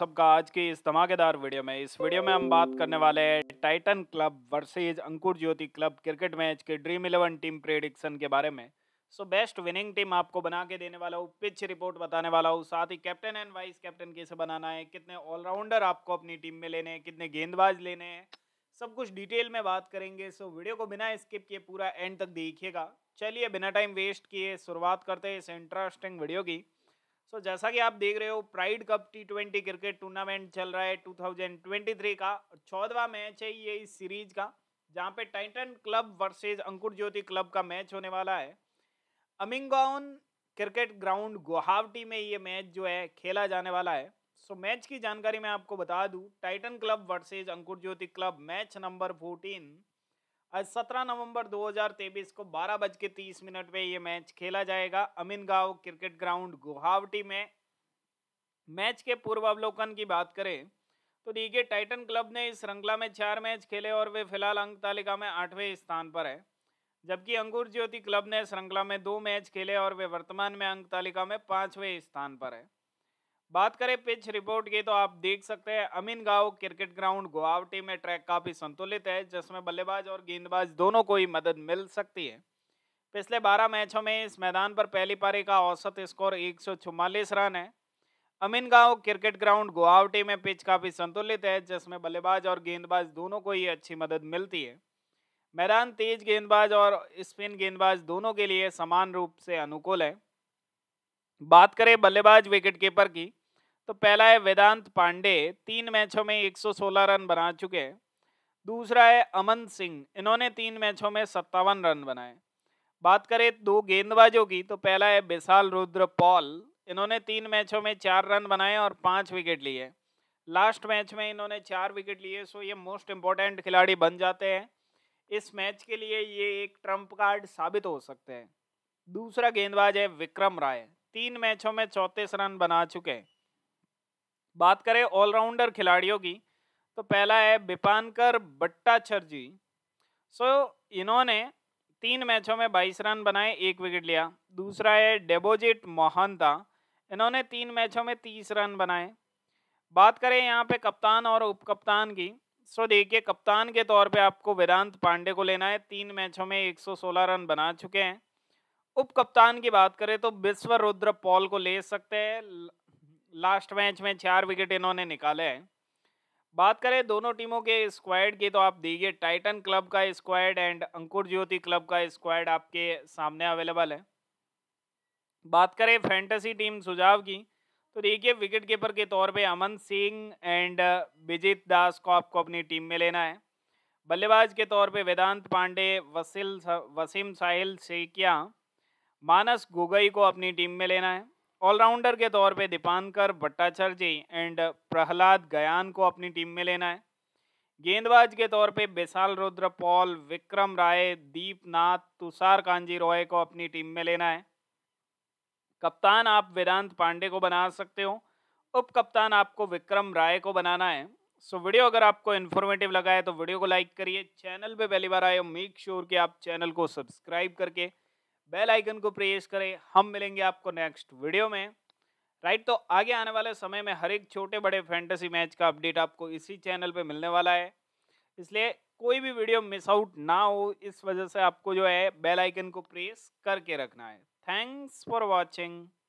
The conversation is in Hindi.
सबका आज की इस धमाकेदार वीडियो में इस वीडियो में हम बात करने वाले हैं Titan club versus Ankur Jyoti club cricket match के ड्रीम इलेवन टीम प्रेडिक्शन के बारे में सो बेस्ट विनिंग टीम आपको बना के देने वाला हूँ पिच रिपोर्ट बताने वाला हूँ साथ ही कैप्टन एंड वाइस कैप्टन कैसे बनाना है कितने ऑलराउंडर आपको अपनी टीम में लेने हैं कितने गेंदबाज लेने हैं सब कुछ डिटेल में बात करेंगे सो वीडियो को बिना स्किप किए पूरा एंड तक देखिएगा चलिए बिना टाइम वेस्ट किए शुरुआत करते हैं इस इंटरेस्टिंग वीडियो की सो so, जैसा कि आप देख रहे हो Pride cup T twenty cricket tournament चल रहा है 2023 का चौदवा मैच है ये इस सीरीज का जहाँ पे Titan club versus Ankur Jyoti club का मैच होने वाला है अमिंगाउन क्रिकेट ग्राउंड गुवाहाटी में ये मैच जो है खेला जाने वाला है सो so, मैच की जानकारी मैं आपको बता दूँ Titan club versus Ankur Jyoti club match number fourteen आज 17 नवंबर 2023 को बारह बज के तीस मिनट में ये मैच खेला जाएगा अमीन गांव क्रिकेट ग्राउंड गुवाहाटी में मैच के पूर्वावलोकन की बात करें तो डीके टाइटन क्लब ने इस श्रृंखला में चार मैच खेले और वे फिलहाल अंक तालिका में आठवें स्थान पर है जबकि अंगूर ज्योति क्लब ने श्रृंखला में दो मैच खेले और वे वर्तमान में अंक तालिका में पाँचवें स्थान पर है बात करें पिच रिपोर्ट की तो आप देख सकते हैं अमीन गांव क्रिकेट ग्राउंड गुवाहाटी में ट्रैक काफ़ी संतुलित है जिसमें बल्लेबाज और गेंदबाज दोनों को ही मदद मिल सकती है पिछले 12 मैचों में इस मैदान पर पहली पारी का औसत स्कोर एक रन है अमीन गांव क्रिकेट ग्राउंड गुवाहाटी में पिच काफ़ी संतुलित है जिसमें बल्लेबाज और गेंदबाज दोनों को ही अच्छी मदद मिलती है मैदान तेज गेंदबाज और स्पिन गेंदबाज दोनों के लिए समान रूप से अनुकूल है बात करें बल्लेबाज विकेटकीपर की तो पहला है वेदांत पांडे तीन मैचों में 116 रन बना चुके हैं दूसरा है अमन सिंह इन्होंने तीन मैचों में सत्तावन रन बनाए बात करें दो गेंदबाजों की तो पहला है विशाल रुद्र पॉल इन्होंने तीन मैचों में चार रन बनाए और पाँच विकेट लिए लास्ट मैच में इन्होंने चार विकेट लिए सो ये मोस्ट इम्पॉर्टेंट खिलाड़ी बन जाते हैं इस मैच के लिए ये एक ट्रम्प कार्ड साबित हो सकते हैं दूसरा गेंदबाज है विक्रम राय तीन मैचों में चौंतीस रन बना चुके हैं बात करें ऑलराउंडर खिलाड़ियों की तो पहला है बिपानकर भट्टाचर जी सो इन्होंने तीन मैचों में बाईस रन बनाए एक विकेट लिया दूसरा है डेबोजिट मोहनता इन्होंने तीन मैचों में तीस रन बनाए बात करें यहाँ पे कप्तान और उप कप्तान की सो देखिए कप्तान के तौर पे आपको वेदांत पांडे को लेना है तीन मैचों में 116 रन बना चुके हैं उप कप्तान की बात करें तो विश्व रुद्र पॉल को ले सकते हैं लास्ट मैच में चार विकेट इन्होंने निकाले हैं बात करें दोनों टीमों के स्क्वाड की तो आप देखिए टाइटन क्लब का squad and Ankur Jyoti club का स्क्वाड आपके सामने अवेलेबल है बात करें फैंटेसी टीम सुझाव की तो देखिए विकेट कीपर के तौर पे अमन सिंह एंड विजित दास को आपको अपनी टीम में लेना है बल्लेबाज के तौर पे वेदांत पांडे वसील वसीम साहिल सेकिया मानस गोगई को अपनी टीम में लेना है ऑलराउंडर के तौर पे दीपांकर भट्टाचार्य एंड प्रहलाद गयान को अपनी टीम में लेना है गेंदबाज के तौर पे विशाल रुद्र पॉल विक्रम राय दीपनाथ तुषार कांजी रॉय को अपनी टीम में लेना है कप्तान आप वेदांत पांडे को बना सकते हो उप कप्तान आपको विक्रम राय को बनाना है सो so, वीडियो अगर आपको इन्फॉर्मेटिव लगा है तो वीडियो को लाइक करिए चैनल पे पहली बार आए मेक श्योर कि आप चैनल को सब्सक्राइब करके बेल आइकन को प्रेस करें हम मिलेंगे आपको नेक्स्ट वीडियो में राइट तो आगे आने वाले समय में हर एक छोटे बड़े फैंटेसी मैच का अपडेट आपको इसी चैनल पे मिलने वाला है इसलिए कोई भी वीडियो मिस आउट ना हो इस वजह से आपको जो है बेल आइकन को प्रेस करके रखना है थैंक्स फॉर वॉचिंग